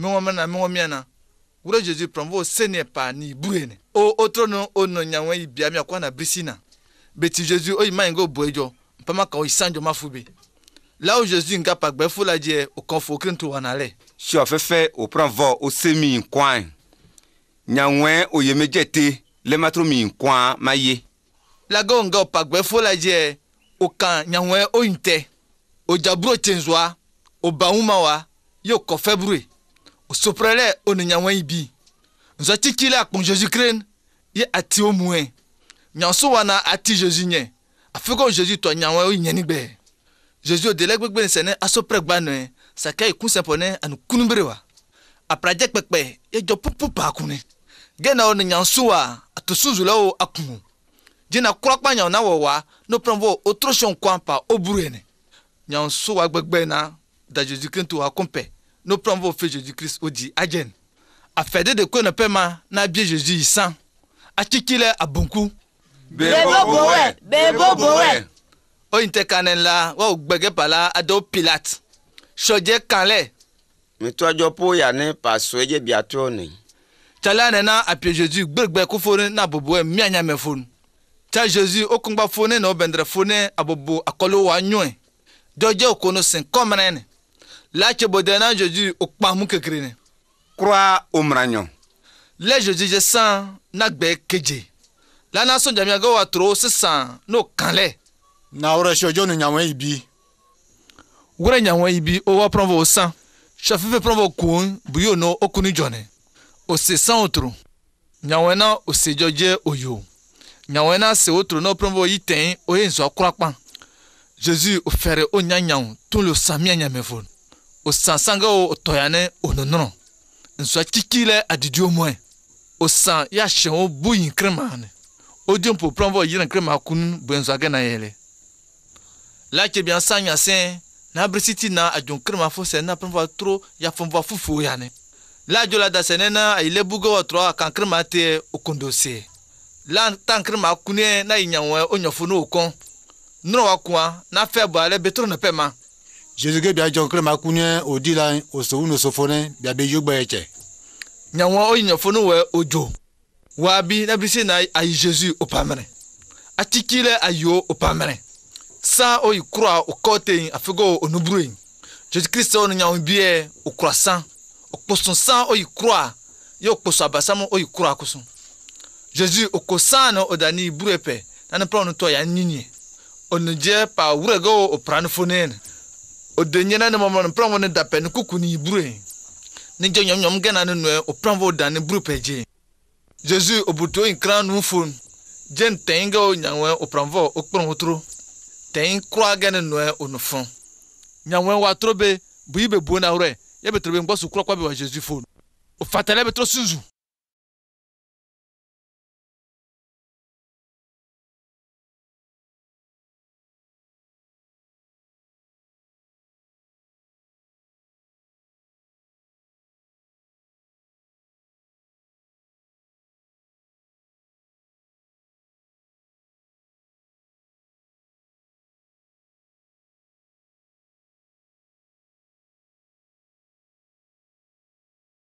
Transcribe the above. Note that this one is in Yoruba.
miŋo mana miŋo miŋ na wuro jésus prɔm wo sene pa ni bure ne o otro no o no nyaŋo yi bia mi akwa na brisi na beti jésus o yi ma yingo boe jɔ mpama ka o yi sanjɔ ma fu be la o jésus nga pa gbɛ fu la jɛ o kan fo kiri to wana lɛ. sɔ fɛfɛ o prɔn vɔ o se mi kwan nyaŋoɛ o yemedze te lɛmatoro mi kwan ma ye. lagawo nga o pa gbɛ fu la jɛ o kan nyaŋoɛ o yi tɛ o jaburo tsenzoa o ba ŋuma wa ye o kɔfɛ buru ye. soprɛlɛ o ni nyaŋwɛnyi bi nzɔti kila kpɔn jesu kren ye ati o muɛ nyanso wana ati jesu nyɛ afi ko jesu tɔ nyaŋwɛ o nyɛnigbɛ jesu odele gbegbe ni sɛnɛ asoprɛ gbanɔɛ sakɛ ikunsɛpɔnɛ ani kunubere wa aprajɛ kpɛkpɛ ye jɔ pupu paakunɛ gɛna o ni nyanso wa atosunzulɛ o akun jina kurakpa nyaŋ na wɔ wa no pɛrɛn fɔ o torosɔn kwan pa o buru yɛnɛ nyanso wa gbɛgbɛ na da jesu kren to wa kɔn pɛ no problem wo fɛ Jésus Christ wo di agyen afɛde de ko na pɛ ma na bie Jésus yi san akyikyi lɛ abonku. bebo bowɛ bebo bowɛ. o yin tɛ la wa o gbɛgɛ bala a dɔw Pilate sɔjɛ kan lɛ. mitɔjɔ po ya ne paso edze biatɔ ne. tala nana apie Jésus gbɛgbɛ kofo na boboɛ mianyamɛ fonu ta Jésus o kɔngba fo ne na o bɛndɛrɛ fo ne abobo akɔlo wa nyɔɛ dɔjɛ o kono sen kɔmɛnɛ ne lache bode na joji okpamu kekere ne kura omranyo le joji je san na gbe keje la na so njami ago wa tro sisan no kanle na ore shojo ni nyawon ibi wure nyawon ibi o wa pron vo san shafefe pron vo kun buyo no okuni jone o se san otro nyawon na o se joje oyo nyawon na se otro no pron vo yiten o ye nso akura pan jésus o fɛrɛ o ɲaɲaw tun lo samiya ɲamɛ fo o san sange o tɔyanɛ o nɔnɔrɔ nsua kiki lɛ adidi o mɔɛ o san ya sɛn o bo yin kiri maa ni o den po pran fɔ yiran kiri maa kun bɛn nsua gɛna yɛlɛ laajɛ bi an san yasɛn n'a birisi ti na a jɔn kiri maa fo sɛ n'a pran fɔ toro ya fɔn fɔ fufu o yanni laajo la dasɛnɛ na a yi lɛ bugɛ wa tɔrɔ a kan kiri maa tɛ o kondo se la tan kiri maa kun yɛ n'a yi ɲawɔ o ɲɔfo n'o kɔn nɔrɔ wa kun wa n'a fɛ bɔ ale bɛ toro nɔfɛ ma. jesuke biadzɔ kple maku nye odi la osowu no sofo ne biabe yogbe etsɛ. nyawo oyi nyɔfonu wɛ odzo waabi nabisi na ayi jesu opamrɛ atiki lɛ ayiwo opamrɛ san oyi kura okɔte yin afigo jesu kristu ɔnu nyawo bie okura san okposo san oyi kura ye okposo abasamu oyi kura koso jesu oko san na odani iburu epɛ nani pɛrɛn onutɔ ya nyinyi onudze pa wurɛ ge o opra nufo odenyina ne mɔmɔ no pranwo ne dapɛ ne kuku ne ibure ne gye nyɔmnyɔm gana ne nɔɛ opranwo da ne buru peje. jesu obuto nkra no fon gye ntɛn gɛ o nyanwɛ opranwo okpɔn hotoro tɛn kura gɛ ne nɔɛ onufɔn nyanwɛ wa toro be buyi be buo na horɛ yɛ be toro be ngbɔ so kura kwa be wa jesu fon ofatɛlɛ be toro sunzu